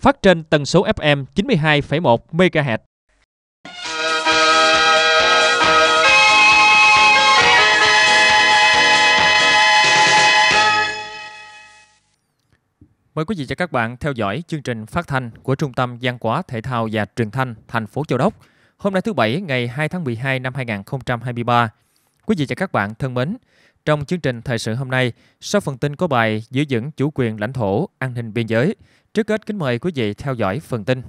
phát trên tần số FM 92,1 MHz. Mời quý vị và các bạn theo dõi chương trình phát thanh của Trung tâm Văn hóa Thể thao và Truyền thanh thành phố Châu Đốc. Hôm nay thứ Bảy ngày 2 tháng 12 năm 2023. Quý vị và các bạn thân mến, trong chương trình thời sự hôm nay, sau phần tin có bài giữ vững chủ quyền lãnh thổ, an ninh biên giới, Trước hết kính mời quý vị theo dõi phần tin.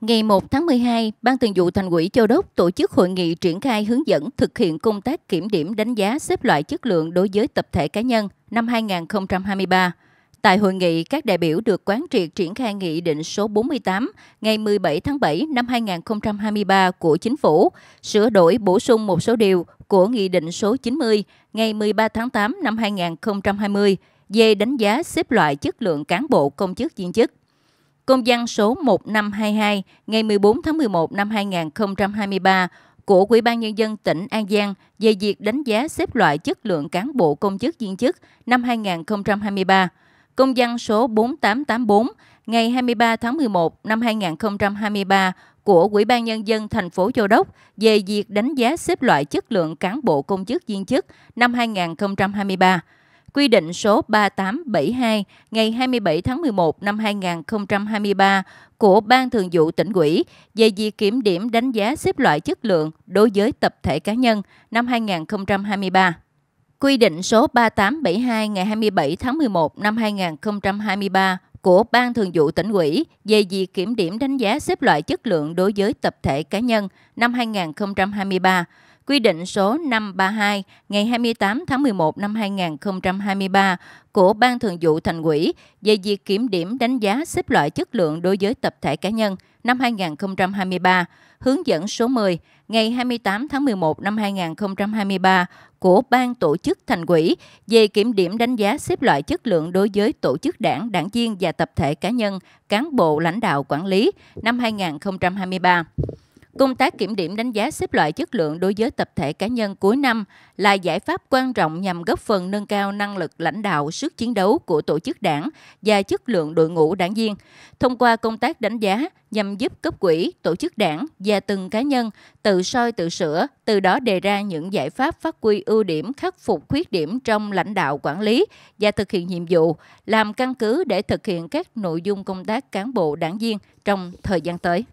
Ngày 1 tháng 12, Ban Thường vụ Thành ủy Châu Đốc tổ chức hội nghị triển khai hướng dẫn thực hiện công tác kiểm điểm đánh giá xếp loại chất lượng đối với tập thể cá nhân năm 2023. Tại hội nghị, các đại biểu được quán triệt triển khai nghị định số 48 ngày 17 tháng 7 năm 2023 của Chính phủ, sửa đổi bổ sung một số điều của nghị định số 90 ngày 13 tháng 8 năm 2020 về đánh giá xếp loại chất lượng cán bộ công chức viên chức. Công văn số 1522 ngày 14 tháng 11 năm 2023 của Ủy ban Nhân dân tỉnh An Giang về việc đánh giá xếp loại chất lượng cán bộ công chức viên chức năm 2023. Công văn số 4884 ngày 23 tháng 11 năm 2023 của Ủy ban Nhân dân thành phố Châu Đốc về việc đánh giá xếp loại chất lượng cán bộ công chức viên chức năm 2023. Quy định số 3872 ngày 27 tháng 11 năm 2023 của Ban Thường vụ tỉnh ủy về việc kiểm điểm đánh giá xếp loại chất lượng đối với tập thể cá nhân năm 2023. Quy định số 3872 ngày 27 tháng 11 năm 2023 của Ban Thường vụ tỉnh ủy về việc kiểm điểm đánh giá xếp loại chất lượng đối với tập thể cá nhân năm 2023 Quy định số 532 ngày 28 tháng 11 năm 2023 của Ban Thường vụ Thành ủy về việc kiểm điểm đánh giá xếp loại chất lượng đối với tập thể cá nhân năm 2023, hướng dẫn số 10 ngày 28 tháng 11 năm 2023 của Ban Tổ chức Thành ủy về kiểm điểm đánh giá xếp loại chất lượng đối với tổ chức đảng, đảng viên và tập thể cá nhân, cán bộ lãnh đạo quản lý năm 2023. Công tác kiểm điểm đánh giá xếp loại chất lượng đối với tập thể cá nhân cuối năm là giải pháp quan trọng nhằm góp phần nâng cao năng lực lãnh đạo, sức chiến đấu của tổ chức đảng và chất lượng đội ngũ đảng viên. Thông qua công tác đánh giá nhằm giúp cấp quỹ, tổ chức đảng và từng cá nhân tự soi tự sửa, từ đó đề ra những giải pháp phát huy ưu điểm, khắc phục khuyết điểm trong lãnh đạo quản lý và thực hiện nhiệm vụ, làm căn cứ để thực hiện các nội dung công tác cán bộ đảng viên trong thời gian tới.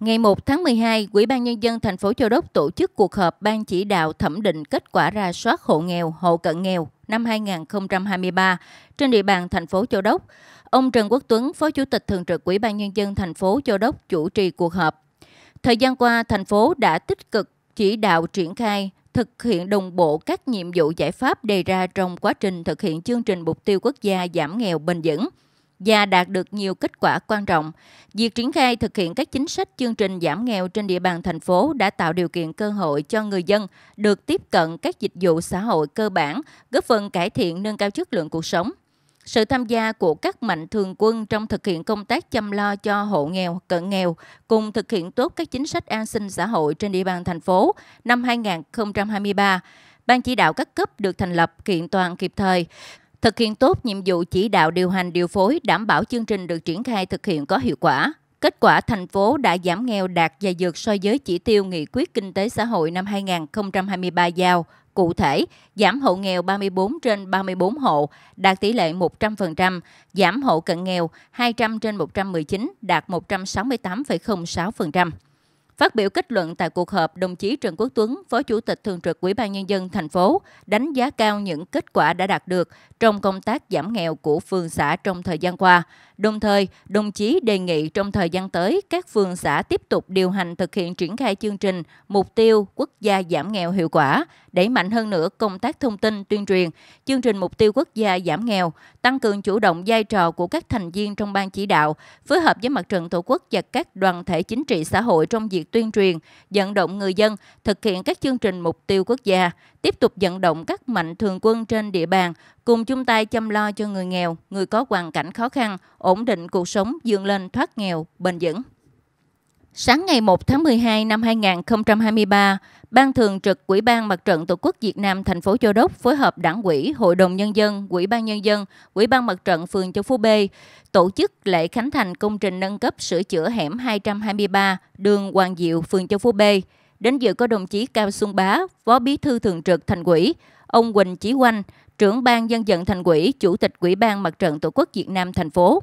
Ngày 1 tháng 12, Ủy ban Nhân dân thành phố Châu Đốc tổ chức cuộc họp Ban chỉ đạo thẩm định kết quả ra soát hộ nghèo, hộ cận nghèo năm 2023 trên địa bàn thành phố Châu Đốc. Ông Trần Quốc Tuấn, Phó Chủ tịch Thường trực Ủy ban Nhân dân thành phố Châu Đốc chủ trì cuộc họp. Thời gian qua, thành phố đã tích cực chỉ đạo triển khai thực hiện đồng bộ các nhiệm vụ giải pháp đề ra trong quá trình thực hiện chương trình mục tiêu quốc gia giảm nghèo bền vững – và đạt được nhiều kết quả quan trọng. Việc triển khai thực hiện các chính sách chương trình giảm nghèo trên địa bàn thành phố đã tạo điều kiện cơ hội cho người dân được tiếp cận các dịch vụ xã hội cơ bản, góp phần cải thiện nâng cao chất lượng cuộc sống. Sự tham gia của các mạnh thường quân trong thực hiện công tác chăm lo cho hộ nghèo, cận nghèo cùng thực hiện tốt các chính sách an sinh xã hội trên địa bàn thành phố năm 2023. Ban chỉ đạo các cấp được thành lập kiện toàn kịp thời, thực hiện tốt nhiệm vụ chỉ đạo điều hành điều phối đảm bảo chương trình được triển khai thực hiện có hiệu quả. Kết quả thành phố đã giảm nghèo đạt và vượt so với chỉ tiêu nghị quyết kinh tế xã hội năm 2023 giao. Cụ thể, giảm hộ nghèo 34 trên 34 hộ, đạt tỷ lệ 100%, giảm hộ cận nghèo 200 trên 119, đạt 168,06%. Phát biểu kết luận tại cuộc họp, đồng chí Trần Quốc Tuấn, Phó Chủ tịch Thường trực Ủy ban Nhân dân thành phố, đánh giá cao những kết quả đã đạt được trong công tác giảm nghèo của phường xã trong thời gian qua. Đồng thời, đồng chí đề nghị trong thời gian tới, các phường xã tiếp tục điều hành thực hiện triển khai chương trình Mục tiêu Quốc gia giảm nghèo hiệu quả, đẩy mạnh hơn nữa công tác thông tin tuyên truyền, chương trình Mục tiêu Quốc gia giảm nghèo, tăng cường chủ động vai trò của các thành viên trong ban chỉ đạo, phối hợp với mặt trận Tổ quốc và các đoàn thể chính trị xã hội trong việc tuyên truyền, vận động người dân thực hiện các chương trình mục tiêu quốc gia, tiếp tục vận động các mạnh thường quân trên địa bàn cùng chung tay chăm lo cho người nghèo, người có hoàn cảnh khó khăn, ổn định cuộc sống vươn lên thoát nghèo bền vững. Sáng ngày 1 tháng 12 năm 2023, Ban Thường trực Quỹ ban Mặt trận Tổ quốc Việt Nam thành phố Châu Đốc phối hợp Đảng ủy, Hội đồng nhân dân, quỹ ban nhân dân, quỹ ban Mặt trận phường Châu Phú B tổ chức lễ khánh thành công trình nâng cấp sửa chữa hẻm 223 đường Hoàng Diệu, phường Châu Phú B. Đến dự có đồng chí Cao Xuân Bá, Phó Bí thư Thường trực Thành ủy, ông Quỳnh Chí Quanh, trưởng ban dân vận thành ủy, chủ tịch Quỹ ban Mặt trận Tổ quốc Việt Nam thành phố.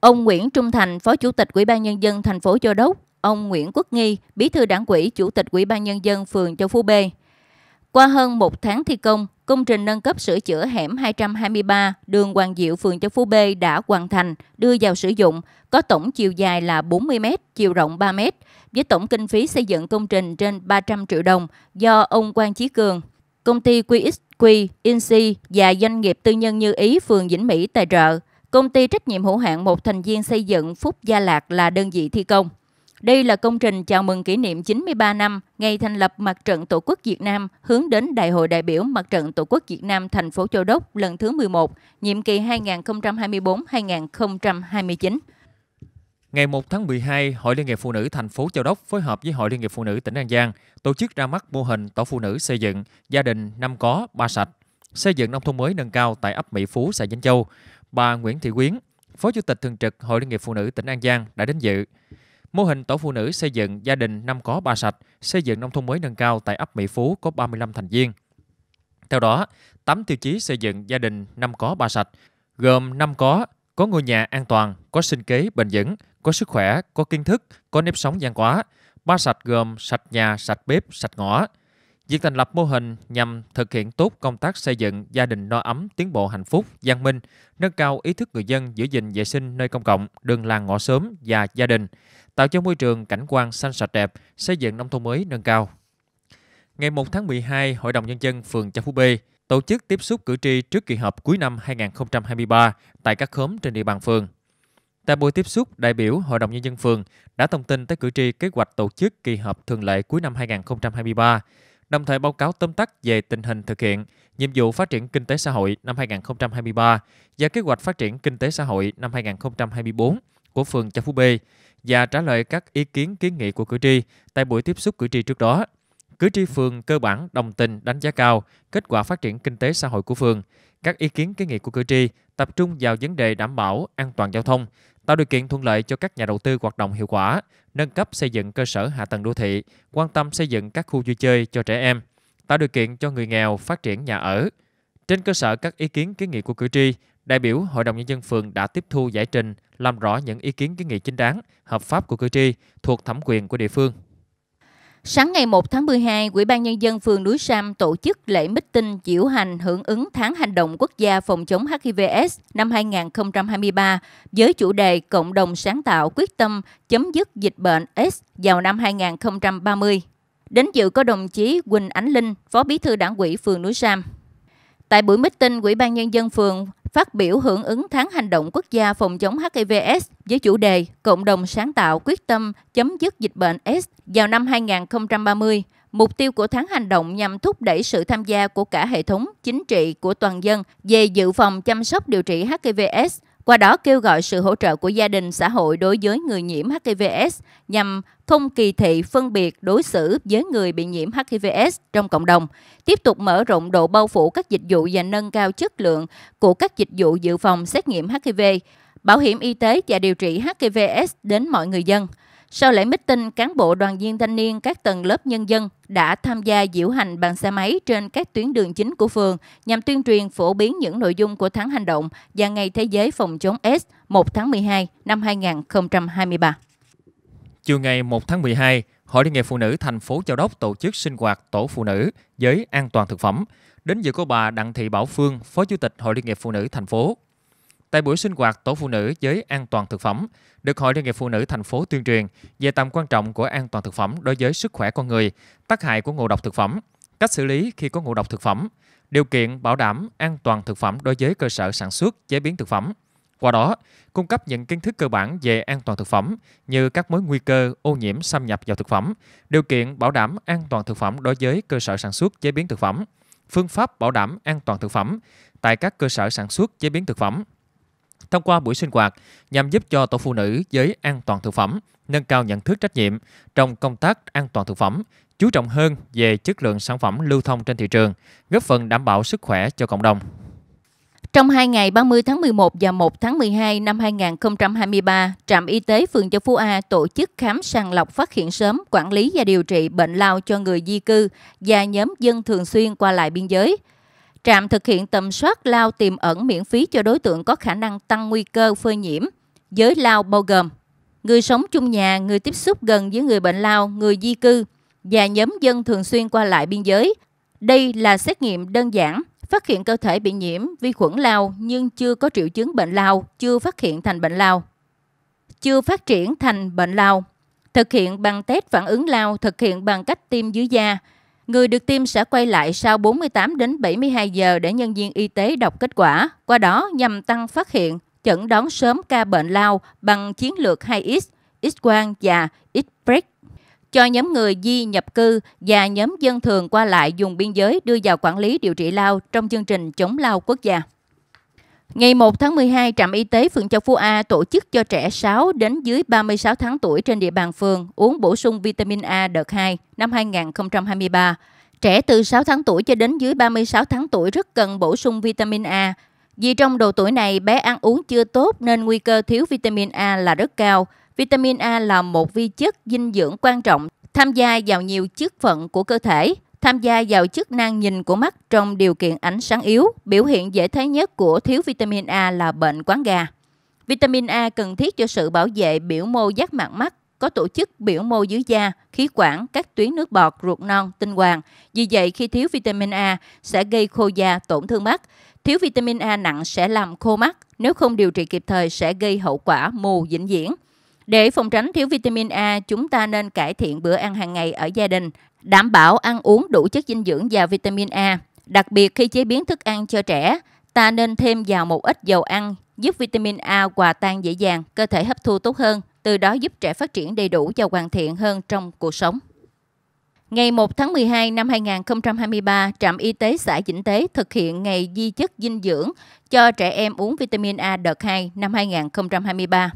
Ông Nguyễn Trung Thành, Phó Chủ tịch Ủy ban nhân dân thành phố Châu Đốc ông Nguyễn Quốc Nghi, Bí thư Đảng ủy, Chủ tịch Ủy ban nhân dân phường Châu Phú B. Qua hơn một tháng thi công, công trình nâng cấp sửa chữa hẻm 223 đường Hoàng Diệu, phường Châu Phú B đã hoàn thành, đưa vào sử dụng, có tổng chiều dài là 40 m, chiều rộng 3 m, với tổng kinh phí xây dựng công trình trên 300 triệu đồng do ông Quang Chí Cường, công ty QXQ, Inc và doanh nghiệp tư nhân Như Ý, phường Vĩnh Mỹ tài trợ. Công ty trách nhiệm hữu hạn một thành viên xây dựng Phúc Gia Lạc là đơn vị thi công. Đây là công trình chào mừng kỷ niệm 93 năm ngày thành lập Mặt trận Tổ quốc Việt Nam hướng đến Đại hội đại biểu Mặt trận Tổ quốc Việt Nam thành phố Châu Đốc lần thứ 11, nhiệm kỳ 2024-2029. Ngày 1 tháng 12, Hội Liên hiệp Phụ nữ thành phố Châu Đốc phối hợp với Hội Liên hiệp Phụ nữ tỉnh An Giang tổ chức ra mắt mô hình tổ phụ nữ xây dựng gia đình năm có ba sạch, xây dựng nông thôn mới nâng cao tại ấp Mỹ Phú, xã Vĩnh Châu. Bà Nguyễn Thị Quyến, Phó Chủ tịch thường trực Hội Liên hiệp Phụ nữ tỉnh An Giang đã đến dự. Mô hình tổ phụ nữ xây dựng gia đình năm có ba sạch, xây dựng nông thôn mới nâng cao tại ấp Mỹ Phú có 35 thành viên. Theo đó, 8 tiêu chí xây dựng gia đình năm có ba sạch, gồm năm có, có ngôi nhà an toàn, có sinh kế bền vững, có sức khỏe, có kiến thức, có nếp sống văn hóa. Ba sạch gồm sạch nhà, sạch bếp, sạch ngõ. Việc thành lập mô hình nhằm thực hiện tốt công tác xây dựng gia đình no ấm, tiến bộ hạnh phúc, văn minh, nâng cao ý thức người dân giữ gìn vệ sinh nơi công cộng, đường làng ngõ sớm và gia đình, tạo cho môi trường cảnh quan xanh sạch đẹp, xây dựng nông thôn mới nâng cao. Ngày 1 tháng 12, Hội đồng Nhân dân phường Châu Phú B tổ chức tiếp xúc cử tri trước kỳ họp cuối năm 2023 tại các khóm trên địa bàn phường. Tại buổi tiếp xúc, đại biểu Hội đồng Nhân dân phường đã thông tin tới cử tri kế hoạch tổ chức kỳ họp thường lệ cuối năm 2023, đồng thời báo cáo tóm tắt về tình hình thực hiện nhiệm vụ phát triển kinh tế xã hội năm 2023 và kế hoạch phát triển kinh tế xã hội năm 2024 của phường Châu Phú B và trả lời các ý kiến kiến nghị của cử tri tại buổi tiếp xúc cử tri trước đó. Cử tri phường cơ bản đồng tình đánh giá cao kết quả phát triển kinh tế xã hội của phường. Các ý kiến kiến nghị của cử tri tập trung vào vấn đề đảm bảo an toàn giao thông, tạo điều kiện thuận lợi cho các nhà đầu tư hoạt động hiệu quả, nâng cấp xây dựng cơ sở hạ tầng đô thị, quan tâm xây dựng các khu vui chơi cho trẻ em, tạo điều kiện cho người nghèo phát triển nhà ở. Trên cơ sở các ý kiến kiến nghị của cử tri, đại biểu Hội đồng Nhân dân phường đã tiếp thu giải trình, làm rõ những ý kiến kiến nghị chính đáng, hợp pháp của cử tri thuộc thẩm quyền của địa phương. Sáng ngày 1 tháng 12, Ủy ban Nhân dân phường Núi Sam tổ chức lễ tinh diễu hành hưởng ứng tháng hành động quốc gia phòng chống HIVS năm 2023 với chủ đề Cộng đồng sáng tạo quyết tâm chấm dứt dịch bệnh S vào năm 2030. Đến dự có đồng chí Quỳnh Ánh Linh, Phó Bí thư Đảng ủy phường Núi Sam. Tại buổi meeting, Ủy ban Nhân dân phường phát biểu hưởng ứng tháng hành động quốc gia phòng chống HIVS với chủ đề Cộng đồng sáng tạo quyết tâm chấm dứt dịch bệnh S vào năm 2030. Mục tiêu của tháng hành động nhằm thúc đẩy sự tham gia của cả hệ thống chính trị của toàn dân về dự phòng chăm sóc điều trị HIVS qua đó kêu gọi sự hỗ trợ của gia đình xã hội đối với người nhiễm HIVS nhằm không kỳ thị phân biệt đối xử với người bị nhiễm HIVS trong cộng đồng, tiếp tục mở rộng độ bao phủ các dịch vụ và nâng cao chất lượng của các dịch vụ dự phòng xét nghiệm HIV, bảo hiểm y tế và điều trị HIVS đến mọi người dân. Sau lễ meeting, cán bộ đoàn viên thanh niên các tầng lớp nhân dân đã tham gia diễu hành bằng xe máy trên các tuyến đường chính của phường nhằm tuyên truyền phổ biến những nội dung của tháng hành động và ngày thế giới phòng chống S 1 tháng 12 năm 2023. Chiều ngày 1 tháng 12, Hội Liên hiệp Phụ nữ thành phố Châu Đốc tổ chức sinh hoạt tổ phụ nữ giới an toàn thực phẩm. Đến dự có bà Đặng Thị Bảo Phương, Phó Chủ tịch Hội Liên hiệp Phụ nữ thành phố. Tại buổi sinh hoạt tổ phụ nữ giới an toàn thực phẩm, được Hội Liên hiệp Phụ nữ thành phố tuyên truyền về tầm quan trọng của an toàn thực phẩm đối với sức khỏe con người, tác hại của ngộ độc thực phẩm, cách xử lý khi có ngộ độc thực phẩm, điều kiện bảo đảm an toàn thực phẩm đối với cơ sở sản xuất, chế biến thực phẩm. Qua đó, cung cấp những kiến thức cơ bản về an toàn thực phẩm như các mối nguy cơ ô nhiễm xâm nhập vào thực phẩm, điều kiện bảo đảm an toàn thực phẩm đối với cơ sở sản xuất, chế biến thực phẩm, phương pháp bảo đảm an toàn thực phẩm tại các cơ sở sản xuất, chế biến thực phẩm, thông qua buổi sinh hoạt nhằm giúp cho tổ phụ nữ giới an toàn thực phẩm nâng cao nhận thức trách nhiệm trong công tác an toàn thực phẩm, chú trọng hơn về chất lượng sản phẩm lưu thông trên thị trường, góp phần đảm bảo sức khỏe cho cộng đồng. Trong 2 ngày 30 tháng 11 và 1 tháng 12 năm 2023, Trạm Y tế phường Châu Phú A tổ chức khám sàng lọc phát hiện sớm, quản lý và điều trị bệnh lao cho người di cư và nhóm dân thường xuyên qua lại biên giới – Trạm thực hiện tầm soát lao tiềm ẩn miễn phí cho đối tượng có khả năng tăng nguy cơ phơi nhiễm. Giới lao bao gồm người sống chung nhà, người tiếp xúc gần với người bệnh lao, người di cư và nhóm dân thường xuyên qua lại biên giới. Đây là xét nghiệm đơn giản, phát hiện cơ thể bị nhiễm vi khuẩn lao nhưng chưa có triệu chứng bệnh lao, chưa phát hiện thành bệnh lao. Chưa phát triển thành bệnh lao. Thực hiện bằng test phản ứng lao, thực hiện bằng cách tiêm dưới da, Người được tiêm sẽ quay lại sau 48 đến 72 giờ để nhân viên y tế đọc kết quả, qua đó nhằm tăng phát hiện, chẩn đoán sớm ca bệnh lao bằng chiến lược 2X, X quang và X break cho nhóm người di nhập cư và nhóm dân thường qua lại dùng biên giới đưa vào quản lý điều trị lao trong chương trình chống lao quốc gia. Ngày 1 tháng 12, trạm y tế phường Châu Phú A tổ chức cho trẻ 6 đến dưới 36 tháng tuổi trên địa bàn phường uống bổ sung vitamin A đợt 2 năm 2023. Trẻ từ 6 tháng tuổi cho đến dưới 36 tháng tuổi rất cần bổ sung vitamin A. Vì trong độ tuổi này bé ăn uống chưa tốt nên nguy cơ thiếu vitamin A là rất cao. Vitamin A là một vi chất dinh dưỡng quan trọng tham gia vào nhiều chức phận của cơ thể tham gia vào chức năng nhìn của mắt trong điều kiện ánh sáng yếu. Biểu hiện dễ thấy nhất của thiếu vitamin A là bệnh quán gà. Vitamin A cần thiết cho sự bảo vệ biểu mô giác mạc mắt, có tổ chức biểu mô dưới da, khí quản, các tuyến nước bọt, ruột non, tinh hoàng. Vì vậy, khi thiếu vitamin A sẽ gây khô da, tổn thương mắt. Thiếu vitamin A nặng sẽ làm khô mắt, nếu không điều trị kịp thời sẽ gây hậu quả mù vĩnh viễn. Để phòng tránh thiếu vitamin A, chúng ta nên cải thiện bữa ăn hàng ngày ở gia đình, đảm bảo ăn uống đủ chất dinh dưỡng và vitamin A. Đặc biệt khi chế biến thức ăn cho trẻ, ta nên thêm vào một ít dầu ăn giúp vitamin A hòa tan dễ dàng, cơ thể hấp thu tốt hơn, từ đó giúp trẻ phát triển đầy đủ và hoàn thiện hơn trong cuộc sống. Ngày 1 tháng 12 năm 2023, trạm y tế xã Vĩnh Tế thực hiện ngày di chất dinh dưỡng cho trẻ em uống vitamin A đợt 2 năm 2023.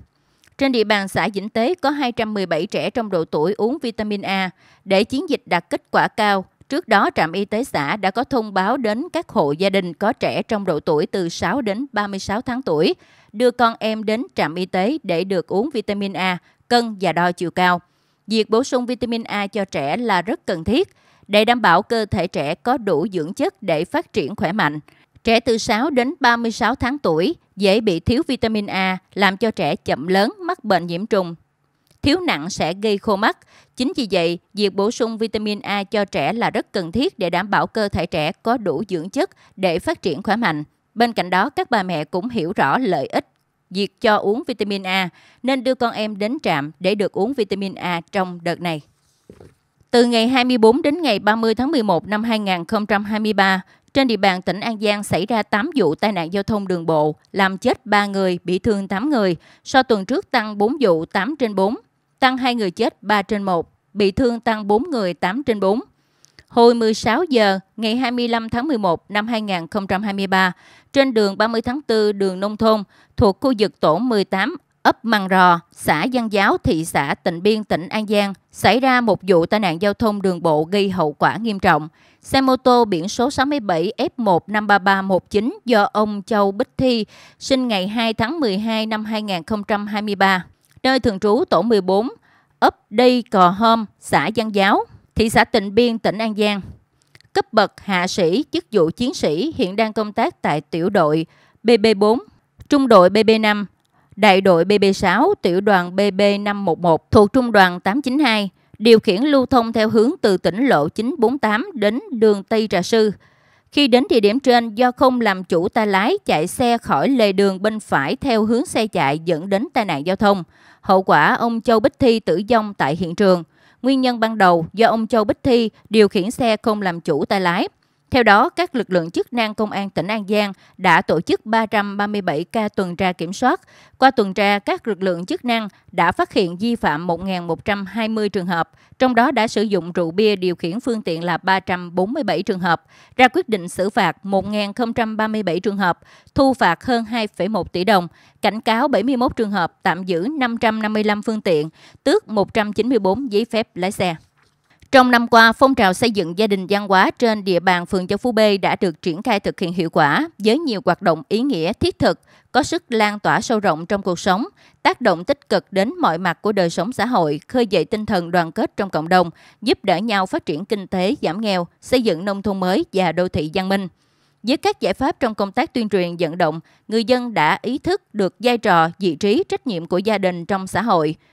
Trên địa bàn xã Vĩnh Tế có 217 trẻ trong độ tuổi uống vitamin A. Để chiến dịch đạt kết quả cao, trước đó trạm y tế xã đã có thông báo đến các hộ gia đình có trẻ trong độ tuổi từ 6 đến 36 tháng tuổi, đưa con em đến trạm y tế để được uống vitamin A, cân và đo chiều cao. Việc bổ sung vitamin A cho trẻ là rất cần thiết để đảm bảo cơ thể trẻ có đủ dưỡng chất để phát triển khỏe mạnh. Trẻ từ 6 đến 36 tháng tuổi dễ bị thiếu vitamin A làm cho trẻ chậm lớn mắc bệnh nhiễm trùng. Thiếu nặng sẽ gây khô mắt. Chính vì vậy, việc bổ sung vitamin A cho trẻ là rất cần thiết để đảm bảo cơ thể trẻ có đủ dưỡng chất để phát triển khỏe mạnh. Bên cạnh đó, các bà mẹ cũng hiểu rõ lợi ích việc cho uống vitamin A nên đưa con em đến trạm để được uống vitamin A trong đợt này. Từ ngày 24 đến ngày 30 tháng 11 năm 2023, trên địa bàn tỉnh An Giang xảy ra 8 vụ tai nạn giao thông đường bộ, làm chết 3 người, bị thương 8 người. So tuần trước tăng 4 vụ 8 trên 4, tăng 2 người chết 3 trên 1, bị thương tăng 4 người 8 trên 4. Hồi 16 giờ ngày 25 tháng 11 năm 2023, trên đường 30 tháng 4 đường nông thôn thuộc khu vực tổ 18 ấp Măng Rò, xã Giang Giáo, thị xã Tịnh Biên, tỉnh An Giang xảy ra một vụ tai nạn giao thông đường bộ gây hậu quả nghiêm trọng. Xe mô tô biển số 67F1533119 do ông Châu Bích Thi, sinh ngày 2 tháng 12 năm 2023, nơi thường trú tổ 14, ấp Đây Cò Hôm, xã Giang Giáo, thị xã Tịnh Biên, tỉnh An Giang. Cấp bậc hạ sĩ, chức vụ chiến sĩ, hiện đang công tác tại tiểu đội BB4, trung đội BB5, đại đội BB6, tiểu đoàn BB511 thuộc trung đoàn 892, điều khiển lưu thông theo hướng từ tỉnh lộ 948 đến đường Tây Trà Sư. Khi đến địa điểm trên, do không làm chủ tay lái chạy xe khỏi lề đường bên phải theo hướng xe chạy dẫn đến tai nạn giao thông. Hậu quả ông Châu Bích Thi tử vong tại hiện trường. Nguyên nhân ban đầu do ông Châu Bích Thi điều khiển xe không làm chủ tay lái. Theo đó, các lực lượng chức năng Công an tỉnh An Giang đã tổ chức 337 ca tuần tra kiểm soát. Qua tuần tra, các lực lượng chức năng đã phát hiện vi phạm 1.120 trường hợp, trong đó đã sử dụng rượu bia điều khiển phương tiện là 347 trường hợp, ra quyết định xử phạt 1.037 trường hợp, thu phạt hơn 2,1 tỷ đồng, cảnh cáo 71 trường hợp, tạm giữ 555 phương tiện, tước 194 giấy phép lái xe. Trong năm qua, phong trào xây dựng gia đình văn hóa trên địa bàn phường Châu Phú B đã được triển khai thực hiện hiệu quả với nhiều hoạt động ý nghĩa thiết thực, có sức lan tỏa sâu rộng trong cuộc sống, tác động tích cực đến mọi mặt của đời sống xã hội, khơi dậy tinh thần đoàn kết trong cộng đồng, giúp đỡ nhau phát triển kinh tế, giảm nghèo, xây dựng nông thôn mới và đô thị văn minh. Với các giải pháp trong công tác tuyên truyền vận động, người dân đã ý thức được vai trò, vị trí, trách nhiệm của gia đình trong xã hội –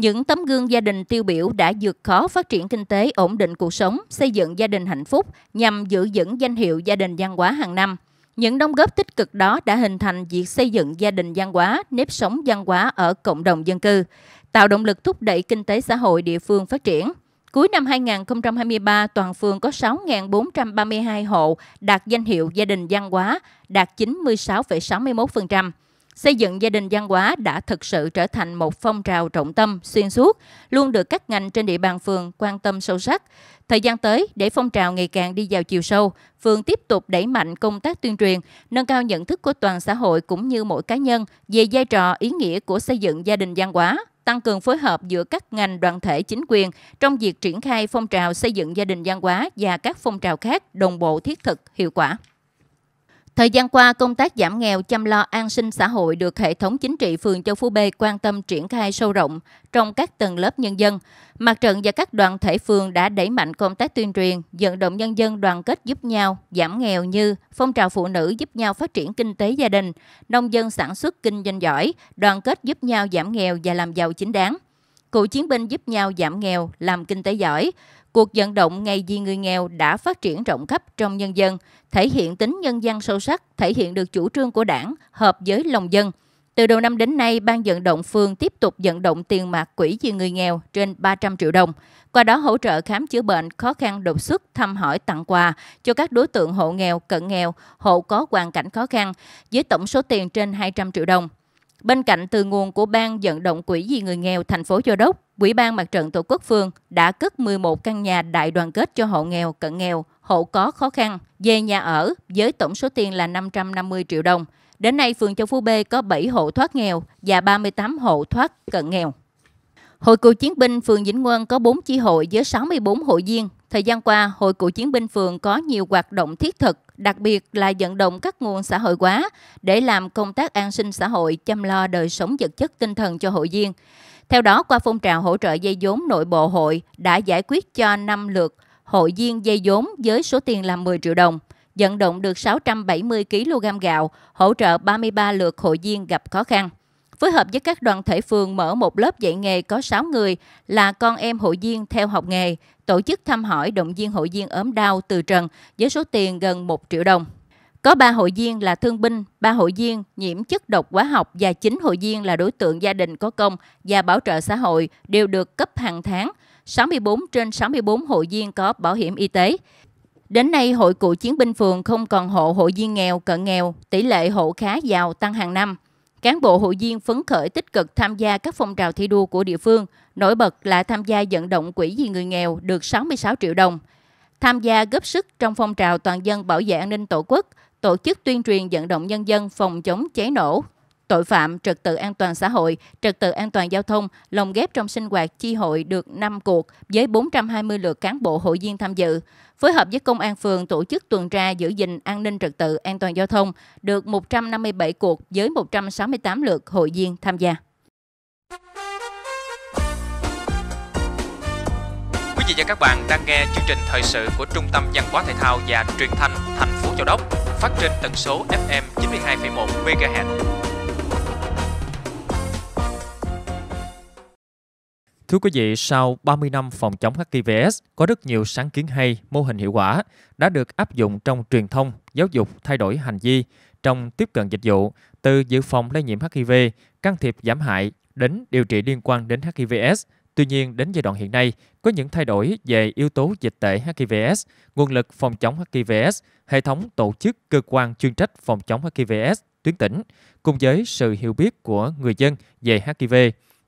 những tấm gương gia đình tiêu biểu đã vượt khó phát triển kinh tế, ổn định cuộc sống, xây dựng gia đình hạnh phúc nhằm giữ vững danh hiệu gia đình văn hóa hàng năm. Những đóng góp tích cực đó đã hình thành việc xây dựng gia đình văn hóa, nếp sống văn hóa ở cộng đồng dân cư, tạo động lực thúc đẩy kinh tế xã hội địa phương phát triển. Cuối năm 2023, toàn phường có 6.432 hộ đạt danh hiệu gia đình văn hóa, đạt 96,61% xây dựng gia đình văn hóa đã thực sự trở thành một phong trào trọng tâm xuyên suốt, luôn được các ngành trên địa bàn phường quan tâm sâu sắc. Thời gian tới, để phong trào ngày càng đi vào chiều sâu, phường tiếp tục đẩy mạnh công tác tuyên truyền, nâng cao nhận thức của toàn xã hội cũng như mỗi cá nhân về vai trò ý nghĩa của xây dựng gia đình văn hóa, tăng cường phối hợp giữa các ngành đoàn thể chính quyền trong việc triển khai phong trào xây dựng gia đình văn hóa và các phong trào khác đồng bộ thiết thực hiệu quả. Thời gian qua, công tác giảm nghèo, chăm lo an sinh xã hội được hệ thống chính trị phường Châu Phú B quan tâm triển khai sâu rộng trong các tầng lớp nhân dân. Mặt trận và các đoàn thể phường đã đẩy mạnh công tác tuyên truyền, vận động nhân dân đoàn kết giúp nhau, giảm nghèo như phong trào phụ nữ giúp nhau phát triển kinh tế gia đình, nông dân sản xuất kinh doanh giỏi, đoàn kết giúp nhau giảm nghèo và làm giàu chính đáng cựu chiến binh giúp nhau giảm nghèo, làm kinh tế giỏi. Cuộc vận động ngày vì người nghèo đã phát triển rộng khắp trong nhân dân, thể hiện tính nhân dân sâu sắc, thể hiện được chủ trương của đảng, hợp với lòng dân. Từ đầu năm đến nay, Ban vận động phường tiếp tục vận động tiền mặt quỹ vì người nghèo trên 300 triệu đồng. Qua đó hỗ trợ khám chữa bệnh, khó khăn đột xuất, thăm hỏi tặng quà cho các đối tượng hộ nghèo, cận nghèo, hộ có hoàn cảnh khó khăn với tổng số tiền trên 200 triệu đồng. Bên cạnh từ nguồn của Ban vận động quỹ vì người nghèo thành phố Châu Đốc, Quỹ ban Mặt trận Tổ quốc phường đã cất 11 căn nhà đại đoàn kết cho hộ nghèo, cận nghèo, hộ có khó khăn về nhà ở với tổng số tiền là 550 triệu đồng. Đến nay, phường Châu Phú B có 7 hộ thoát nghèo và 38 hộ thoát cận nghèo. Hội cựu chiến binh phường Vĩnh quân có 4 chi hội với 64 hội viên. Thời gian qua, Hội cựu chiến binh phường có nhiều hoạt động thiết thực đặc biệt là vận động các nguồn xã hội hóa để làm công tác an sinh xã hội, chăm lo đời sống vật chất tinh thần cho hội viên. Theo đó, qua phong trào hỗ trợ dây vốn nội bộ hội đã giải quyết cho 5 lượt hội viên dây vốn với số tiền là 10 triệu đồng, vận động được 670 kg gạo, hỗ trợ 33 lượt hội viên gặp khó khăn phối hợp với các đoàn thể phường mở một lớp dạy nghề có 6 người là con em hội viên theo học nghề, tổ chức thăm hỏi động viên hội viên ốm đau từ trần với số tiền gần 1 triệu đồng. Có 3 hội viên là thương binh, 3 hội viên nhiễm chất độc hóa học và 9 hội viên là đối tượng gia đình có công và bảo trợ xã hội đều được cấp hàng tháng. 64 trên 64 hội viên có bảo hiểm y tế. Đến nay, Hội Cựu Chiến binh phường không còn hộ hội viên nghèo, cận nghèo, tỷ lệ hộ khá giàu tăng hàng năm. Cán bộ hội viên phấn khởi tích cực tham gia các phong trào thi đua của địa phương, nổi bật là tham gia vận động quỹ vì người nghèo được 66 triệu đồng, tham gia góp sức trong phong trào toàn dân bảo vệ an ninh Tổ quốc, tổ chức tuyên truyền vận động nhân dân phòng chống cháy nổ, tội phạm, trật tự an toàn xã hội, trật tự an toàn giao thông, lồng ghép trong sinh hoạt chi hội được 5 cuộc với 420 lượt cán bộ hội viên tham dự. Phối hợp với công an phường tổ chức tuần tra giữ gìn an ninh trật tự an toàn giao thông được 157 cuộc với 168 lượt hội viên tham gia. Quý vị và các bạn đang nghe chương trình thời sự của Trung tâm Văn hóa Thể thao và Truyền thanh thành phố Châu Đốc phát trên tần số FM 92,1 MHz. Thưa quý vị, sau 30 năm phòng chống HIVS, có rất nhiều sáng kiến hay, mô hình hiệu quả đã được áp dụng trong truyền thông, giáo dục, thay đổi hành vi, trong tiếp cận dịch vụ, từ dự phòng lây nhiễm HIV, can thiệp giảm hại đến điều trị liên quan đến HIVS. Tuy nhiên, đến giai đoạn hiện nay, có những thay đổi về yếu tố dịch tễ HIVS, nguồn lực phòng chống HIVS, hệ thống tổ chức cơ quan chuyên trách phòng chống HIVS tuyến tỉnh, cùng với sự hiểu biết của người dân về HIV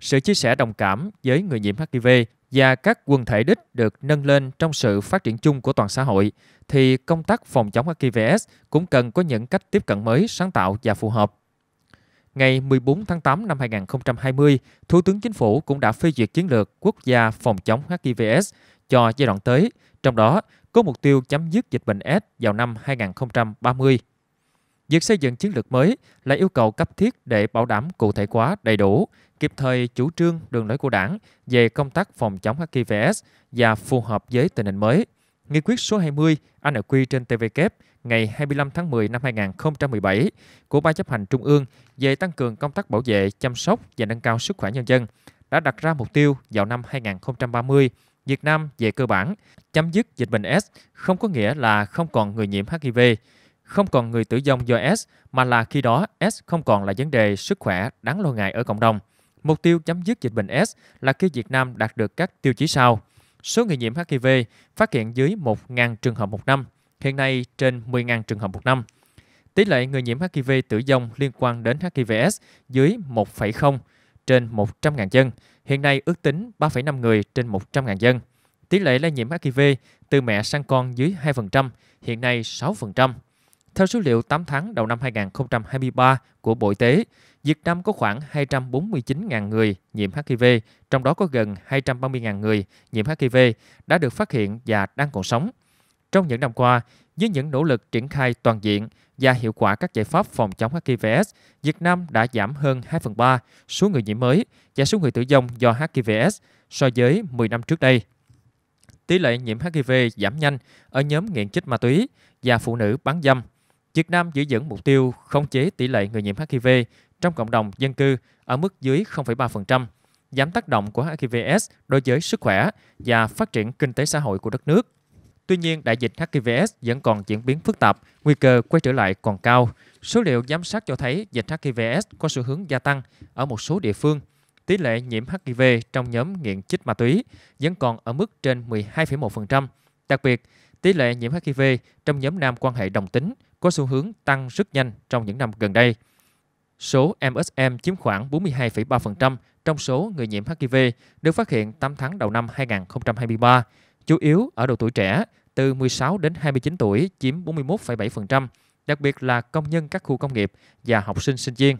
sự chia sẻ đồng cảm với người nhiễm HIV và các quần thể đích được nâng lên trong sự phát triển chung của toàn xã hội, thì công tác phòng chống HIVS cũng cần có những cách tiếp cận mới, sáng tạo và phù hợp. Ngày 14 tháng 8 năm 2020, Thủ tướng Chính phủ cũng đã phê duyệt chiến lược quốc gia phòng chống HIVS cho giai đoạn tới, trong đó có mục tiêu chấm dứt dịch bệnh S vào năm 2030. Việc xây dựng chiến lược mới là yêu cầu cấp thiết để bảo đảm cụ thể hóa đầy đủ kịp thời chủ trương đường lối của đảng về công tác phòng chống HIVS và phù hợp với tình hình mới. Nghị quyết số 20 NQ trên TVK ngày 25 tháng 10 năm 2017 của Ban chấp hành Trung ương về tăng cường công tác bảo vệ, chăm sóc và nâng cao sức khỏe nhân dân đã đặt ra mục tiêu vào năm 2030 Việt Nam về cơ bản chấm dứt dịch bệnh S không có nghĩa là không còn người nhiễm HIV, không còn người tử vong do S mà là khi đó S không còn là vấn đề sức khỏe đáng lo ngại ở cộng đồng. Mục tiêu chấm dứt dịch bệnh S là khi Việt Nam đạt được các tiêu chí sau. Số người nhiễm HIV phát hiện dưới 1.000 trường hợp một năm, hiện nay trên 10.000 trường hợp một năm. Tỷ lệ người nhiễm HIV tử vong liên quan đến HIVS dưới 1,0 trên 100.000 dân, hiện nay ước tính 3,5 người trên 100.000 dân. Tỷ lệ lây nhiễm HIV từ mẹ sang con dưới 2%, hiện nay 6%. Theo số liệu 8 tháng đầu năm 2023 của Bộ Y tế, Việt Nam có khoảng 249.000 người nhiễm HIV, trong đó có gần 230.000 người nhiễm HIV đã được phát hiện và đang còn sống. Trong những năm qua, với những nỗ lực triển khai toàn diện và hiệu quả các giải pháp phòng chống HIVS, Việt Nam đã giảm hơn 2 phần 3 số người nhiễm mới và số người tử vong do HIVS so với 10 năm trước đây. Tỷ lệ nhiễm HIV giảm nhanh ở nhóm nghiện chích ma túy và phụ nữ bán dâm. Việt Nam giữ vững mục tiêu không chế tỷ lệ người nhiễm HIV trong cộng đồng dân cư ở mức dưới 0,3%, giảm tác động của HIVS đối với sức khỏe và phát triển kinh tế xã hội của đất nước. Tuy nhiên, đại dịch HIVS vẫn còn diễn biến phức tạp, nguy cơ quay trở lại còn cao. Số liệu giám sát cho thấy dịch HIVS có xu hướng gia tăng ở một số địa phương. Tỷ lệ nhiễm HIV trong nhóm nghiện chích ma túy vẫn còn ở mức trên 12,1%. Đặc biệt, tỷ lệ nhiễm HIV trong nhóm nam quan hệ đồng tính có xu hướng tăng rất nhanh trong những năm gần đây. Số MSM chiếm khoảng 42,3% trong số người nhiễm HIV được phát hiện 8 tháng đầu năm 2023, chủ yếu ở độ tuổi trẻ từ 16 đến 29 tuổi chiếm 41,7%, đặc biệt là công nhân các khu công nghiệp và học sinh sinh viên.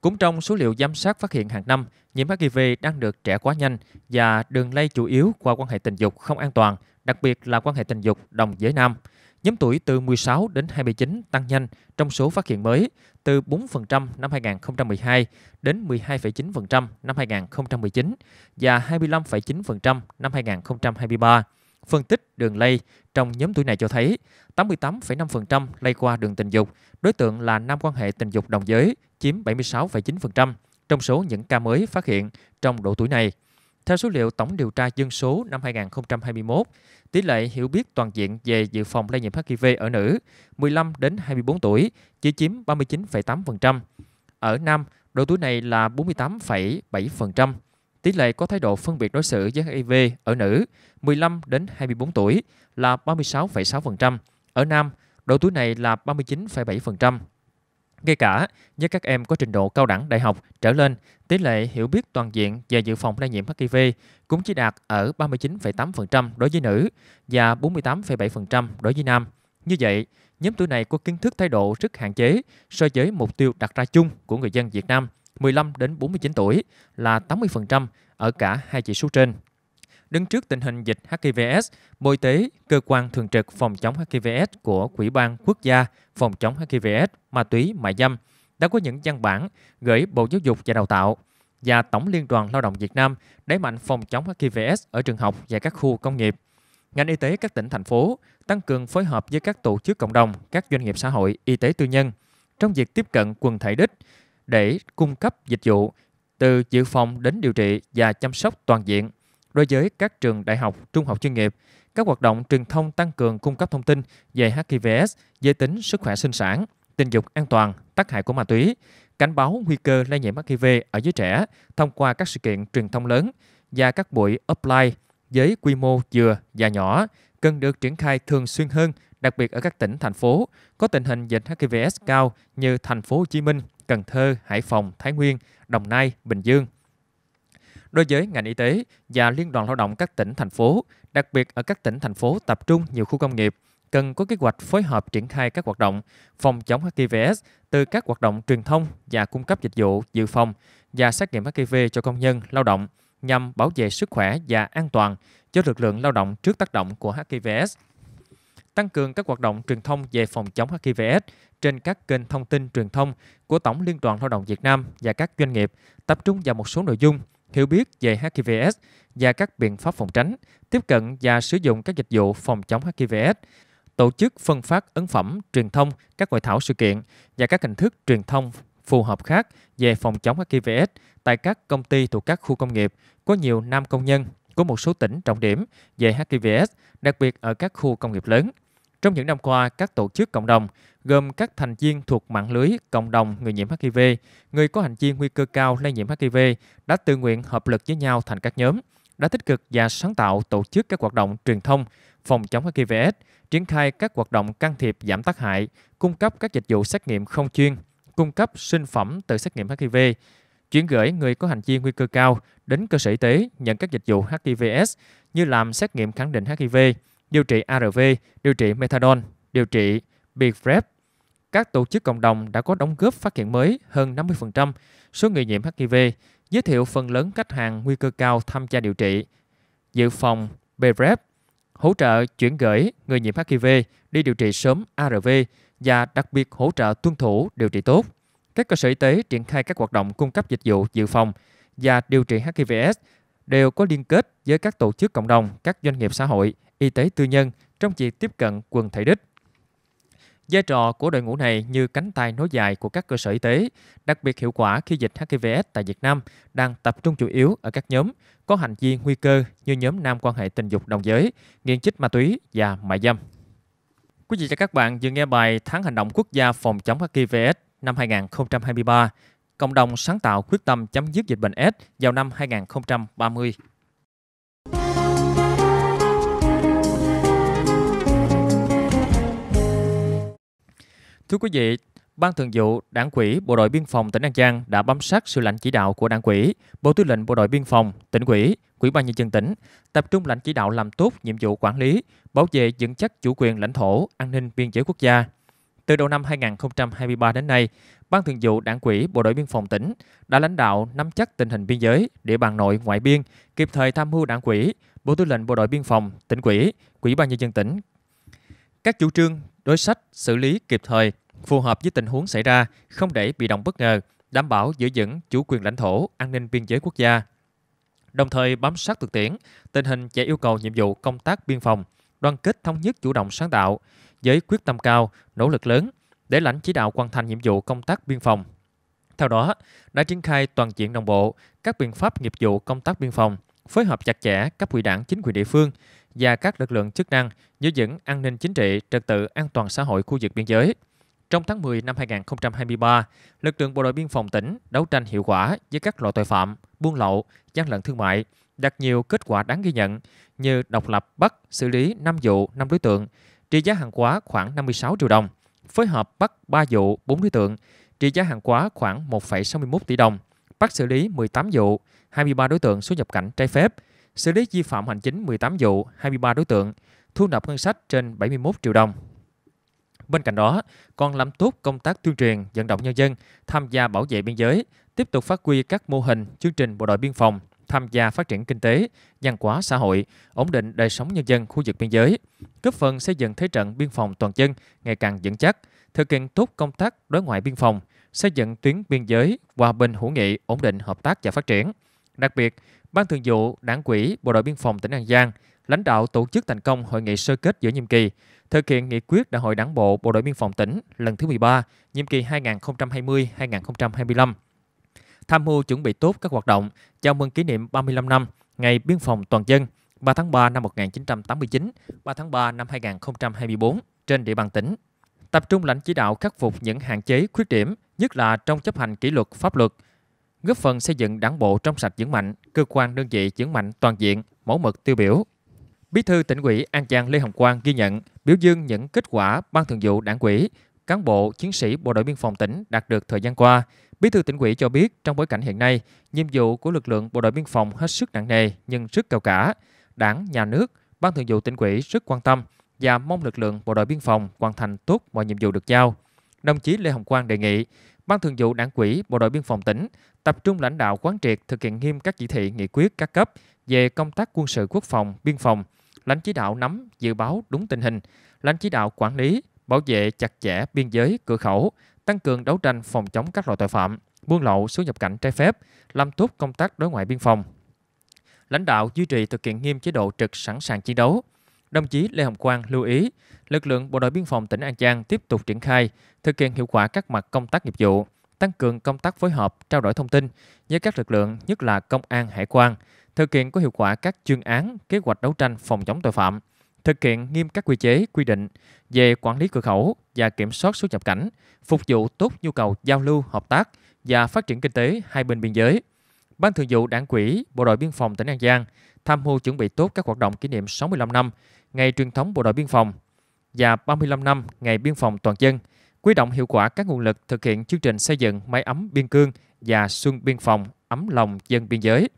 Cũng trong số liệu giám sát phát hiện hàng năm, nhiễm HIV đang được trẻ quá nhanh và đường lây chủ yếu qua quan hệ tình dục không an toàn, đặc biệt là quan hệ tình dục đồng giới nam. Nhóm tuổi từ 16 đến 29 tăng nhanh trong số phát hiện mới, từ 4% năm 2012 đến 12,9% năm 2019 và 25,9% năm 2023. Phân tích đường lây trong nhóm tuổi này cho thấy 88,5% lây qua đường tình dục, đối tượng là nam quan hệ tình dục đồng giới chiếm 76,9% trong số những ca mới phát hiện trong độ tuổi này. Theo số liệu Tổng điều tra dân số năm 2021, tỷ lệ hiểu biết toàn diện về dự phòng lây nhiễm HIV ở nữ 15 đến 24 tuổi chỉ chiếm 39,8%. Ở nam, độ tuổi này là 48,7%. Tỷ lệ có thái độ phân biệt đối xử với HIV ở nữ 15 đến 24 tuổi là 36,6%. Ở nam, độ tuổi này là 39,7%. Ngay cả với các em có trình độ cao đẳng đại học trở lên, tỷ lệ hiểu biết toàn diện về dự phòng lây nhiễm HIV cũng chỉ đạt ở 39,8% đối với nữ và 48,7% đối với nam. Như vậy, nhóm tuổi này có kiến thức thái độ rất hạn chế so với mục tiêu đặt ra chung của người dân Việt Nam 15 đến 49 tuổi là 80% ở cả hai chỉ số trên đứng trước tình hình dịch HIVS, Bộ Y tế, cơ quan thường trực phòng chống HIVS của Quỹ ban Quốc gia phòng chống HIVS, ma túy, mại dâm đã có những văn bản gửi Bộ Giáo dục và Đào tạo và Tổng Liên đoàn Lao động Việt Nam đẩy mạnh phòng chống HIVS ở trường học và các khu công nghiệp. Ngành y tế các tỉnh thành phố tăng cường phối hợp với các tổ chức cộng đồng, các doanh nghiệp xã hội, y tế tư nhân trong việc tiếp cận quần thể đích để cung cấp dịch vụ từ dự phòng đến điều trị và chăm sóc toàn diện Đối với các trường đại học, trung học chuyên nghiệp, các hoạt động truyền thông tăng cường cung cấp thông tin về HIVS, giới tính, sức khỏe sinh sản, tình dục an toàn, tác hại của ma túy, cảnh báo nguy cơ lây nhiễm HIV ở giới trẻ thông qua các sự kiện truyền thông lớn và các buổi offline với quy mô vừa và nhỏ cần được triển khai thường xuyên hơn, đặc biệt ở các tỉnh thành phố có tình hình dịch HIVS cao như thành phố Hồ Chí Minh, Cần Thơ, Hải Phòng, Thái Nguyên, Đồng Nai, Bình Dương đối với ngành y tế và Liên đoàn Lao động các tỉnh, thành phố, đặc biệt ở các tỉnh, thành phố tập trung nhiều khu công nghiệp, cần có kế hoạch phối hợp triển khai các hoạt động phòng chống HIVS từ các hoạt động truyền thông và cung cấp dịch vụ dự phòng và xét nghiệm HIV cho công nhân, lao động nhằm bảo vệ sức khỏe và an toàn cho lực lượng lao động trước tác động của HIVS. Tăng cường các hoạt động truyền thông về phòng chống HIVS trên các kênh thông tin truyền thông của Tổng Liên đoàn Lao động Việt Nam và các doanh nghiệp, tập trung vào một số nội dung hiểu biết về HIVS và các biện pháp phòng tránh, tiếp cận và sử dụng các dịch vụ phòng chống HIVS, tổ chức phân phát ấn phẩm, truyền thông, các hội thảo sự kiện và các hình thức truyền thông phù hợp khác về phòng chống HIVS tại các công ty thuộc các khu công nghiệp có nhiều nam công nhân của một số tỉnh trọng điểm về HIVS, đặc biệt ở các khu công nghiệp lớn. Trong những năm qua, các tổ chức cộng đồng gồm các thành viên thuộc mạng lưới cộng đồng người nhiễm HIV, người có hành vi nguy cơ cao lây nhiễm HIV đã tự nguyện hợp lực với nhau thành các nhóm, đã tích cực và sáng tạo tổ chức các hoạt động truyền thông phòng chống HIVS, triển khai các hoạt động can thiệp giảm tác hại, cung cấp các dịch vụ xét nghiệm không chuyên, cung cấp sinh phẩm tự xét nghiệm HIV, chuyển gửi người có hành vi nguy cơ cao đến cơ sở y tế nhận các dịch vụ HIVS như làm xét nghiệm khẳng định HIV, điều trị ARV, điều trị methadone, điều trị BFREP. Các tổ chức cộng đồng đã có đóng góp phát hiện mới hơn 50% số người nhiễm HIV, giới thiệu phần lớn khách hàng nguy cơ cao tham gia điều trị, dự phòng BFREP, hỗ trợ chuyển gửi người nhiễm HIV đi điều trị sớm ARV và đặc biệt hỗ trợ tuân thủ điều trị tốt. Các cơ sở y tế triển khai các hoạt động cung cấp dịch vụ dự phòng và điều trị HIVS đều có liên kết với các tổ chức cộng đồng, các doanh nghiệp xã hội y tế tư nhân trong việc tiếp cận quần thể đích. Vai trò của đội ngũ này như cánh tay nối dài của các cơ sở y tế, đặc biệt hiệu quả khi dịch HIVS tại Việt Nam đang tập trung chủ yếu ở các nhóm có hành vi nguy cơ như nhóm nam quan hệ tình dục đồng giới, nghiện chích ma túy và mại dâm. Quý vị và các bạn vừa nghe bài Tháng hành động quốc gia phòng chống HIVS năm 2023, cộng đồng sáng tạo quyết tâm chấm dứt dịch bệnh S vào năm 2030. Thưa quý vị, Ban Thường vụ Đảng ủy Bộ đội Biên phòng tỉnh An Giang đã bám sát sự lãnh chỉ đạo của Đảng ủy, Bộ Tư lệnh Bộ đội Biên phòng, tỉnh ủy, Ủy ban nhân dân tỉnh, tập trung lãnh chỉ đạo làm tốt nhiệm vụ quản lý, bảo vệ vững chắc chủ quyền lãnh thổ, an ninh biên giới quốc gia. Từ đầu năm 2023 đến nay, Ban Thường vụ Đảng ủy Bộ đội Biên phòng tỉnh đã lãnh đạo nắm chắc tình hình biên giới, địa bàn nội ngoại biên, kịp thời tham mưu Đảng ủy, Bộ Tư lệnh Bộ đội Biên phòng, tỉnh ủy, Ủy ban nhân dân tỉnh các chủ trương, đối sách, xử lý kịp thời, phù hợp với tình huống xảy ra, không để bị động bất ngờ, đảm bảo giữ vững chủ quyền lãnh thổ, an ninh biên giới quốc gia. Đồng thời bám sát thực tiễn, tình hình và yêu cầu nhiệm vụ công tác biên phòng, đoàn kết thống nhất chủ động sáng tạo, với quyết tâm cao, nỗ lực lớn để lãnh chỉ đạo hoàn thành nhiệm vụ công tác biên phòng. Theo đó, đã triển khai toàn diện đồng bộ các biện pháp nghiệp vụ công tác biên phòng, phối hợp chặt chẽ các quỹ đảng chính quyền địa phương, và các lực lượng chức năng giữ vững an ninh chính trị, trật tự an toàn xã hội khu vực biên giới. Trong tháng 10 năm 2023, lực lượng bộ đội biên phòng tỉnh đấu tranh hiệu quả với các loại tội phạm, buôn lậu, gian lận thương mại, đạt nhiều kết quả đáng ghi nhận như độc lập bắt xử lý 5 vụ 5 đối tượng, trị giá hàng hóa khoảng 56 triệu đồng, phối hợp bắt 3 vụ 4 đối tượng, trị giá hàng hóa khoảng 1,61 tỷ đồng, bắt xử lý 18 vụ, 23 đối tượng xuất nhập cảnh trái phép, xử lý vi phạm hành chính 18 vụ, 23 đối tượng, thu nộp ngân sách trên 71 triệu đồng. Bên cạnh đó, còn làm tốt công tác tuyên truyền, vận động nhân dân tham gia bảo vệ biên giới, tiếp tục phát huy các mô hình, chương trình bộ đội biên phòng, tham gia phát triển kinh tế, văn hóa xã hội, ổn định đời sống nhân dân khu vực biên giới, góp phần xây dựng thế trận biên phòng toàn dân ngày càng vững chắc, thực hiện tốt công tác đối ngoại biên phòng, xây dựng tuyến biên giới hòa bình hữu nghị, ổn định hợp tác và phát triển. Đặc biệt, Ban Thường vụ Đảng ủy Bộ đội Biên phòng tỉnh An Giang lãnh đạo tổ chức thành công hội nghị sơ kết giữa nhiệm kỳ, thực hiện nghị quyết Đại hội Đảng bộ Bộ đội Biên phòng tỉnh lần thứ 13, nhiệm kỳ 2020-2025. Tham mưu chuẩn bị tốt các hoạt động chào mừng kỷ niệm 35 năm Ngày Biên phòng toàn dân 3 tháng 3 năm 1989, 3 tháng 3 năm 2024 trên địa bàn tỉnh. Tập trung lãnh chỉ đạo khắc phục những hạn chế, khuyết điểm, nhất là trong chấp hành kỷ luật pháp luật, góp phần xây dựng đảng bộ trong sạch vững mạnh, cơ quan đơn vị vững mạnh toàn diện, mẫu mực tiêu biểu. Bí thư tỉnh ủy An Giang Lê Hồng Quang ghi nhận, biểu dương những kết quả ban thường vụ đảng ủy, cán bộ, chiến sĩ bộ đội biên phòng tỉnh đạt được thời gian qua. Bí thư tỉnh ủy cho biết trong bối cảnh hiện nay, nhiệm vụ của lực lượng bộ đội biên phòng hết sức nặng nề nhưng rất cao cả. Đảng, nhà nước, ban thường vụ tỉnh ủy rất quan tâm và mong lực lượng bộ đội biên phòng hoàn thành tốt mọi nhiệm vụ được giao. Đồng chí Lê Hồng Quang đề nghị Ban Thường vụ Đảng ủy Bộ đội Biên phòng tỉnh tập trung lãnh đạo quán triệt thực hiện nghiêm các chỉ thị nghị quyết các cấp về công tác quân sự quốc phòng, biên phòng, lãnh chỉ đạo nắm, dự báo đúng tình hình, lãnh chỉ đạo quản lý, bảo vệ chặt chẽ biên giới, cửa khẩu, tăng cường đấu tranh phòng chống các loại tội phạm, buôn lậu, xuất nhập cảnh trái phép, làm tốt công tác đối ngoại biên phòng. Lãnh đạo duy trì thực hiện nghiêm chế độ trực sẵn sàng chiến đấu, Đồng chí Lê Hồng Quang lưu ý, lực lượng Bộ đội Biên phòng tỉnh An Giang tiếp tục triển khai, thực hiện hiệu quả các mặt công tác nghiệp vụ, tăng cường công tác phối hợp, trao đổi thông tin với các lực lượng, nhất là công an, hải quan, thực hiện có hiệu quả các chương án, kế hoạch đấu tranh phòng chống tội phạm, thực hiện nghiêm các quy chế, quy định về quản lý cửa khẩu và kiểm soát xuất nhập cảnh, phục vụ tốt nhu cầu giao lưu, hợp tác và phát triển kinh tế hai bên biên giới. Ban Thường vụ Đảng ủy Bộ đội Biên phòng tỉnh An Giang tham mưu chuẩn bị tốt các hoạt động kỷ niệm 65 năm ngày truyền thống bộ đội biên phòng và 35 năm ngày biên phòng toàn dân, quy động hiệu quả các nguồn lực thực hiện chương trình xây dựng máy ấm biên cương và xuân biên phòng ấm lòng dân biên giới,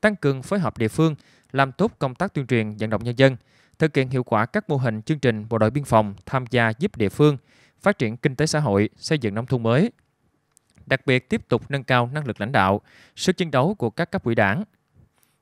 tăng cường phối hợp địa phương, làm tốt công tác tuyên truyền vận động nhân dân, thực hiện hiệu quả các mô hình chương trình bộ đội biên phòng tham gia giúp địa phương phát triển kinh tế xã hội, xây dựng nông thôn mới. Đặc biệt tiếp tục nâng cao năng lực lãnh đạo, sức chiến đấu của các cấp ủy đảng,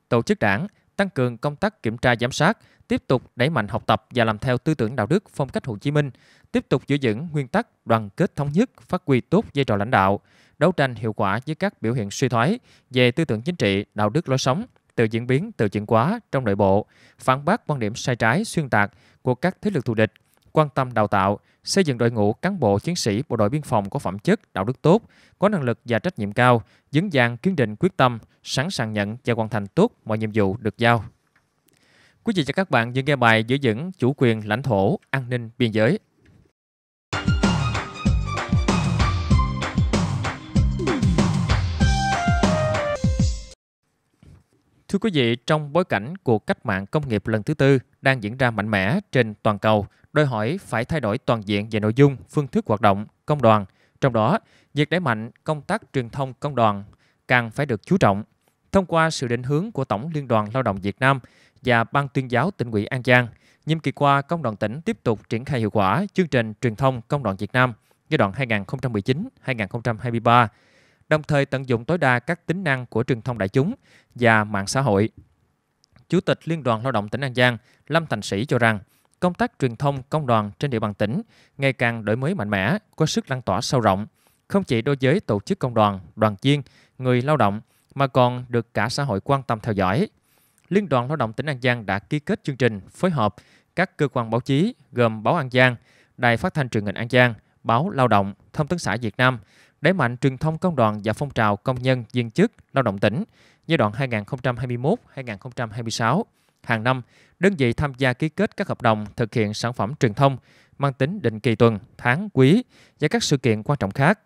tổ chức đảng, tăng cường công tác kiểm tra giám sát, tiếp tục đẩy mạnh học tập và làm theo tư tưởng đạo đức phong cách Hồ Chí Minh, tiếp tục giữ vững nguyên tắc đoàn kết thống nhất, phát huy tốt vai trò lãnh đạo, đấu tranh hiệu quả với các biểu hiện suy thoái về tư tưởng chính trị, đạo đức lối sống, tự diễn biến, tự chuyển hóa trong nội bộ, phản bác quan điểm sai trái, xuyên tạc của các thế lực thù địch, quan tâm đào tạo, xây dựng đội ngũ cán bộ chiến sĩ bộ đội biên phòng có phẩm chất, đạo đức tốt, có năng lực và trách nhiệm cao, vững vàng, kiên định, quyết tâm, sẵn sàng nhận và hoàn thành tốt mọi nhiệm vụ được giao. Quý vị và các bạn vừa nghe bài giữ vững chủ quyền lãnh thổ, an ninh biên giới Thưa quý vị, trong bối cảnh cuộc cách mạng công nghiệp lần thứ tư đang diễn ra mạnh mẽ trên toàn cầu, đòi hỏi phải thay đổi toàn diện về nội dung, phương thức hoạt động công đoàn. Trong đó, việc đẩy mạnh công tác truyền thông công đoàn càng phải được chú trọng. Thông qua sự định hướng của Tổng Liên đoàn Lao động Việt Nam và Ban tuyên giáo tỉnh ủy An Giang, nhiệm kỳ qua công đoàn tỉnh tiếp tục triển khai hiệu quả chương trình truyền thông công đoàn Việt Nam giai đoạn 2019-2023 đồng thời tận dụng tối đa các tính năng của truyền thông đại chúng và mạng xã hội. Chủ tịch Liên đoàn Lao động tỉnh An Giang, Lâm Thành Sĩ cho rằng, công tác truyền thông công đoàn trên địa bàn tỉnh ngày càng đổi mới mạnh mẽ, có sức lan tỏa sâu rộng, không chỉ đối với tổ chức công đoàn, đoàn viên, người lao động mà còn được cả xã hội quan tâm theo dõi. Liên đoàn Lao động tỉnh An Giang đã ký kết chương trình phối hợp các cơ quan báo chí gồm Báo An Giang, Đài Phát thanh Truyền hình An Giang, Báo Lao động, Thông tấn xã Việt Nam đẩy mạnh truyền thông công đoàn và phong trào công nhân viên chức lao động tỉnh giai đoạn 2021-2026. Hàng năm, đơn vị tham gia ký kết các hợp đồng thực hiện sản phẩm truyền thông mang tính định kỳ tuần, tháng, quý và các sự kiện quan trọng khác.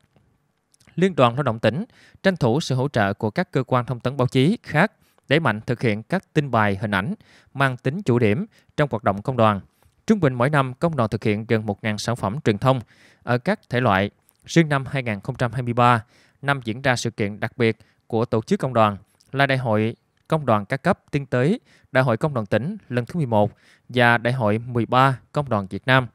Liên đoàn Lao động tỉnh tranh thủ sự hỗ trợ của các cơ quan thông tấn báo chí khác để mạnh thực hiện các tin bài hình ảnh mang tính chủ điểm trong hoạt động công đoàn. Trung bình mỗi năm, công đoàn thực hiện gần 1.000 sản phẩm truyền thông ở các thể loại riêng năm 2023, năm diễn ra sự kiện đặc biệt của tổ chức công đoàn là Đại hội Công đoàn các cấp tiến tới, Đại hội Công đoàn tỉnh lần thứ 11 và Đại hội 13 Công đoàn Việt Nam.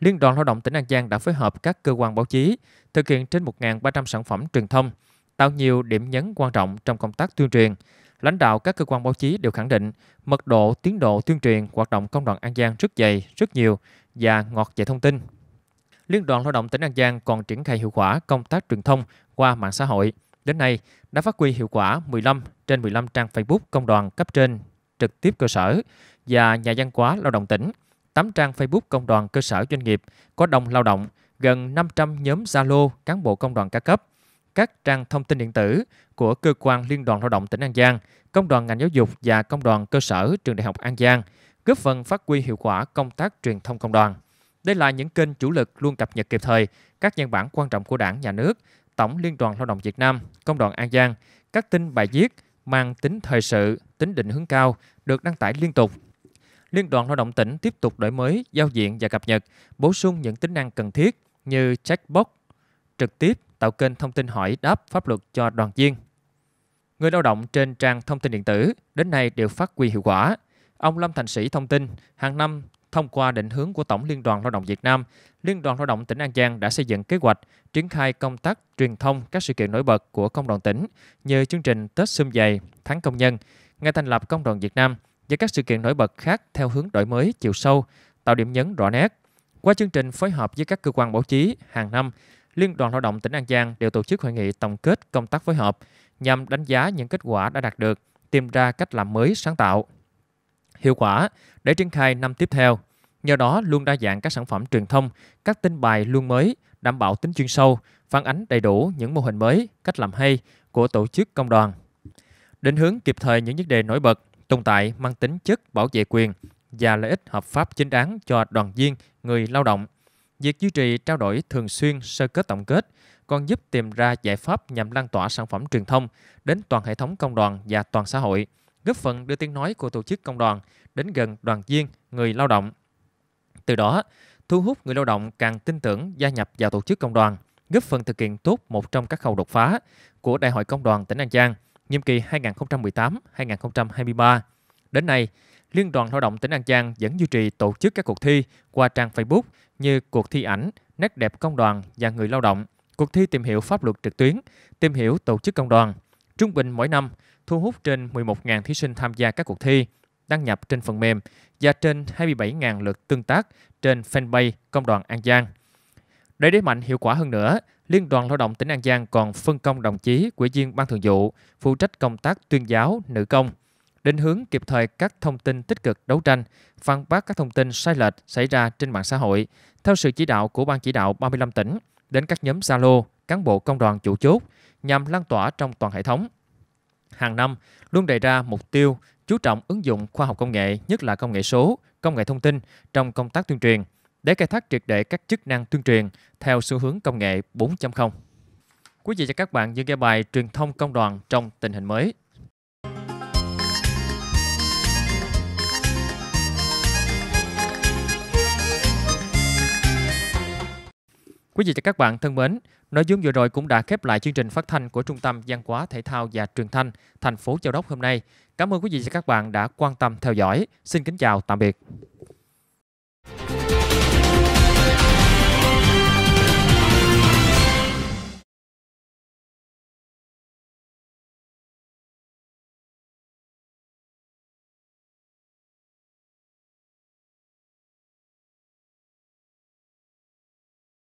Liên đoàn Lao động tỉnh An Giang đã phối hợp các cơ quan báo chí thực hiện trên 1.300 sản phẩm truyền thông, tạo nhiều điểm nhấn quan trọng trong công tác tuyên truyền. Lãnh đạo các cơ quan báo chí đều khẳng định mật độ, tiến độ tuyên truyền hoạt động công đoàn An Giang rất dày, rất nhiều và ngọt về thông tin, Liên đoàn Lao động tỉnh An Giang còn triển khai hiệu quả công tác truyền thông qua mạng xã hội. Đến nay, đã phát huy hiệu quả 15 trên 15 trang Facebook công đoàn cấp trên trực tiếp cơ sở và nhà văn hóa lao động tỉnh, 8 trang Facebook công đoàn cơ sở doanh nghiệp có đông lao động, gần 500 nhóm Zalo cán bộ công đoàn các cấp, các trang thông tin điện tử của cơ quan Liên đoàn Lao động tỉnh An Giang, công đoàn ngành giáo dục và công đoàn cơ sở trường đại học An Giang, góp phần phát huy hiệu quả công tác truyền thông công đoàn. Đây là những kênh chủ lực luôn cập nhật kịp thời các văn bản quan trọng của Đảng, Nhà nước, Tổng Liên đoàn Lao động Việt Nam, Công đoàn An Giang, các tin bài viết mang tính thời sự, tính định hướng cao được đăng tải liên tục. Liên đoàn Lao động tỉnh tiếp tục đổi mới, giao diện và cập nhật, bổ sung những tính năng cần thiết như checkbox trực tiếp tạo kênh thông tin hỏi đáp pháp luật cho đoàn viên. Người lao động trên trang thông tin điện tử đến nay đều phát huy hiệu quả. Ông Lâm Thành Sĩ thông tin, hàng năm Thông qua định hướng của Tổng Liên đoàn Lao động Việt Nam, Liên đoàn Lao động tỉnh An Giang đã xây dựng kế hoạch triển khai công tác truyền thông các sự kiện nổi bật của công đoàn tỉnh như chương trình Tết Sum Dày, Tháng Công Nhân, ngày thành lập Công đoàn Việt Nam và các sự kiện nổi bật khác theo hướng đổi mới chiều sâu, tạo điểm nhấn rõ nét. Qua chương trình phối hợp với các cơ quan báo chí hàng năm, Liên đoàn Lao động tỉnh An Giang đều tổ chức hội nghị tổng kết công tác phối hợp nhằm đánh giá những kết quả đã đạt được, tìm ra cách làm mới sáng tạo hiệu quả để triển khai năm tiếp theo. Nhờ đó luôn đa dạng các sản phẩm truyền thông, các tin bài luôn mới, đảm bảo tính chuyên sâu, phản ánh đầy đủ những mô hình mới, cách làm hay của tổ chức công đoàn. Định hướng kịp thời những vấn đề nổi bật, tồn tại mang tính chất bảo vệ quyền và lợi ích hợp pháp chính đáng cho đoàn viên, người lao động. Việc duy trì trao đổi thường xuyên sơ kết tổng kết còn giúp tìm ra giải pháp nhằm lan tỏa sản phẩm truyền thông đến toàn hệ thống công đoàn và toàn xã hội – góp phần đưa tiếng nói của tổ chức công đoàn đến gần đoàn viên, người lao động. Từ đó, thu hút người lao động càng tin tưởng gia nhập vào tổ chức công đoàn, góp phần thực hiện tốt một trong các khâu đột phá của Đại hội Công đoàn tỉnh An Giang nhiệm kỳ 2018-2023. Đến nay, Liên đoàn Lao động tỉnh An Giang vẫn duy trì tổ chức các cuộc thi qua trang Facebook như cuộc thi ảnh, nét đẹp công đoàn và người lao động, cuộc thi tìm hiểu pháp luật trực tuyến, tìm hiểu tổ chức công đoàn. Trung bình mỗi năm, thu hút trên 11.000 thí sinh tham gia các cuộc thi, đăng nhập trên phần mềm và trên 27.000 lượt tương tác trên fanpage Công đoàn An Giang. Để đẩy mạnh hiệu quả hơn nữa, Liên đoàn Lao động tỉnh An Giang còn phân công đồng chí Ủy viên Ban Thường vụ phụ trách công tác tuyên giáo nữ công, định hướng kịp thời các thông tin tích cực đấu tranh, phản bác các thông tin sai lệch xảy ra trên mạng xã hội theo sự chỉ đạo của Ban chỉ đạo 35 tỉnh đến các nhóm Zalo, cán bộ công đoàn chủ chốt nhằm lan tỏa trong toàn hệ thống hàng năm luôn đề ra mục tiêu chú trọng ứng dụng khoa học công nghệ, nhất là công nghệ số, công nghệ thông tin trong công tác tuyên truyền để khai thác triệt để các chức năng tuyên truyền theo xu hướng công nghệ 4.0. Quý vị và các bạn vừa nghe bài truyền thông công đoàn trong tình hình mới. Quý vị và các bạn thân mến, Nội dung vừa rồi cũng đã khép lại chương trình phát thanh của Trung tâm Văn hóa Thể thao và Truyền thanh thành phố Châu Đốc hôm nay. Cảm ơn quý vị và các bạn đã quan tâm theo dõi. Xin kính chào, tạm biệt.